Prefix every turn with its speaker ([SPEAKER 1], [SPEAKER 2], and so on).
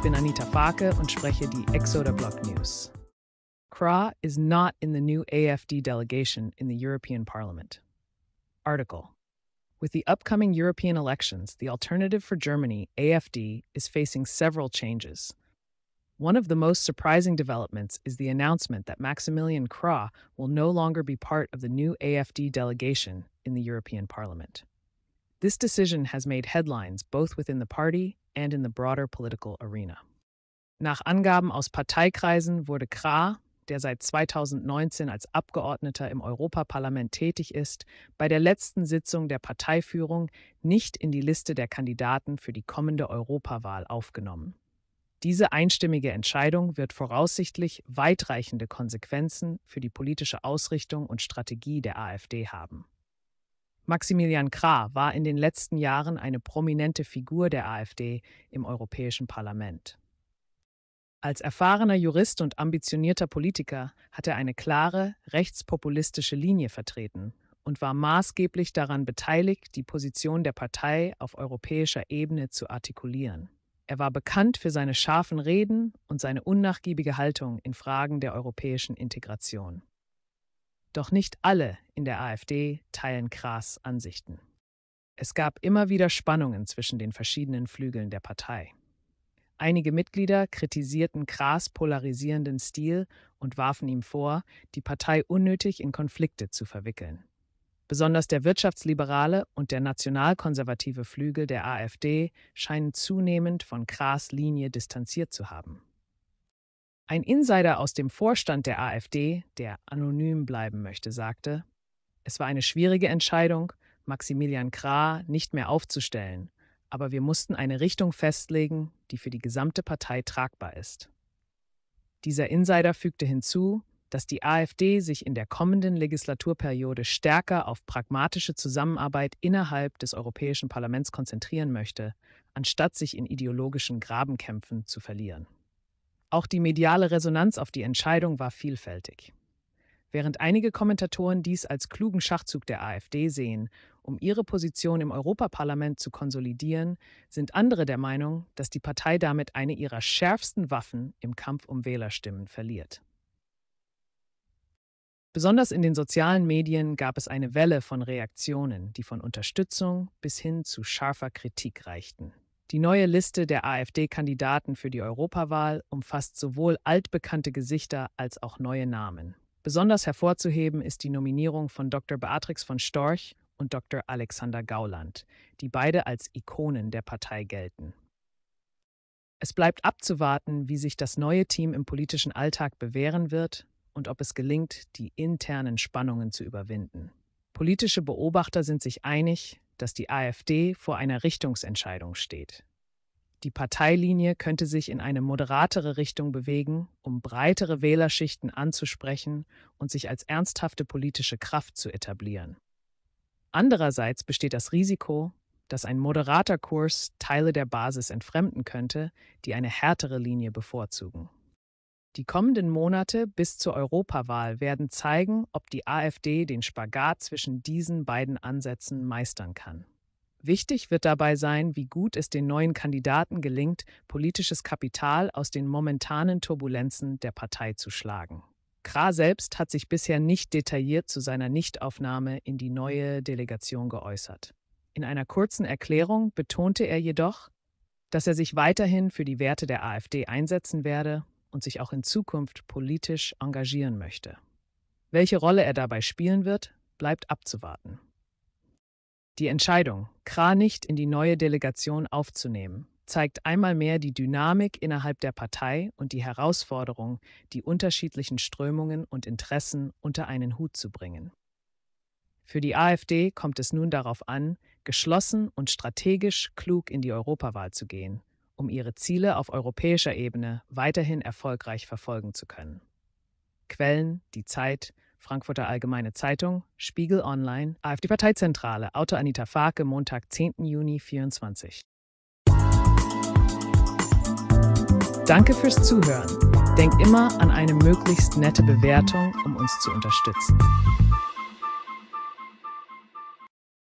[SPEAKER 1] Ich bin Anita Farke und spreche die Exoda Block News. Kra is not in the new AFD delegation in the European Parliament. Article With the upcoming European elections, the alternative for Germany, AFD, is facing several changes. One of the most surprising developments is the announcement that Maximilian Kra will no longer be part of the new AFD delegation in the European Parliament. This decision has made headlines both within the party and in the broader political arena. Nach Angaben aus Parteikreisen wurde Krah, der seit 2019 als Abgeordneter im Europaparlament tätig ist, bei der letzten Sitzung der Parteiführung nicht in die Liste der Kandidaten für die kommende Europawahl aufgenommen. Diese einstimmige Entscheidung wird voraussichtlich weitreichende Konsequenzen für die politische Ausrichtung und Strategie der AfD haben. Maximilian Krah war in den letzten Jahren eine prominente Figur der AfD im Europäischen Parlament. Als erfahrener Jurist und ambitionierter Politiker hat er eine klare rechtspopulistische Linie vertreten und war maßgeblich daran beteiligt, die Position der Partei auf europäischer Ebene zu artikulieren. Er war bekannt für seine scharfen Reden und seine unnachgiebige Haltung in Fragen der europäischen Integration. Doch nicht alle in der AfD teilen Kras Ansichten. Es gab immer wieder Spannungen zwischen den verschiedenen Flügeln der Partei. Einige Mitglieder kritisierten Kras polarisierenden Stil und warfen ihm vor, die Partei unnötig in Konflikte zu verwickeln. Besonders der wirtschaftsliberale und der nationalkonservative Flügel der AfD scheinen zunehmend von Kras Linie distanziert zu haben. Ein Insider aus dem Vorstand der AfD, der anonym bleiben möchte, sagte, es war eine schwierige Entscheidung, Maximilian Krah nicht mehr aufzustellen, aber wir mussten eine Richtung festlegen, die für die gesamte Partei tragbar ist. Dieser Insider fügte hinzu, dass die AfD sich in der kommenden Legislaturperiode stärker auf pragmatische Zusammenarbeit innerhalb des Europäischen Parlaments konzentrieren möchte, anstatt sich in ideologischen Grabenkämpfen zu verlieren. Auch die mediale Resonanz auf die Entscheidung war vielfältig. Während einige Kommentatoren dies als klugen Schachzug der AfD sehen, um ihre Position im Europaparlament zu konsolidieren, sind andere der Meinung, dass die Partei damit eine ihrer schärfsten Waffen im Kampf um Wählerstimmen verliert. Besonders in den sozialen Medien gab es eine Welle von Reaktionen, die von Unterstützung bis hin zu scharfer Kritik reichten. Die neue Liste der AfD-Kandidaten für die Europawahl umfasst sowohl altbekannte Gesichter als auch neue Namen. Besonders hervorzuheben ist die Nominierung von Dr. Beatrix von Storch und Dr. Alexander Gauland, die beide als Ikonen der Partei gelten. Es bleibt abzuwarten, wie sich das neue Team im politischen Alltag bewähren wird und ob es gelingt, die internen Spannungen zu überwinden. Politische Beobachter sind sich einig, dass die AfD vor einer Richtungsentscheidung steht. Die Parteilinie könnte sich in eine moderatere Richtung bewegen, um breitere Wählerschichten anzusprechen und sich als ernsthafte politische Kraft zu etablieren. Andererseits besteht das Risiko, dass ein moderater Kurs Teile der Basis entfremden könnte, die eine härtere Linie bevorzugen. Die kommenden Monate bis zur Europawahl werden zeigen, ob die AfD den Spagat zwischen diesen beiden Ansätzen meistern kann. Wichtig wird dabei sein, wie gut es den neuen Kandidaten gelingt, politisches Kapital aus den momentanen Turbulenzen der Partei zu schlagen. Kra selbst hat sich bisher nicht detailliert zu seiner Nichtaufnahme in die neue Delegation geäußert. In einer kurzen Erklärung betonte er jedoch, dass er sich weiterhin für die Werte der AfD einsetzen werde und sich auch in Zukunft politisch engagieren möchte. Welche Rolle er dabei spielen wird, bleibt abzuwarten. Die Entscheidung, Kranicht in die neue Delegation aufzunehmen, zeigt einmal mehr die Dynamik innerhalb der Partei und die Herausforderung, die unterschiedlichen Strömungen und Interessen unter einen Hut zu bringen. Für die AfD kommt es nun darauf an, geschlossen und strategisch klug in die Europawahl zu gehen, um ihre Ziele auf europäischer Ebene weiterhin erfolgreich verfolgen zu können. Quellen, die Zeit, Frankfurter Allgemeine Zeitung, Spiegel Online, AfD-Parteizentrale, Autor Anita Farke, Montag, 10. Juni 24. Danke fürs Zuhören. Denkt immer an eine möglichst nette Bewertung, um uns zu unterstützen.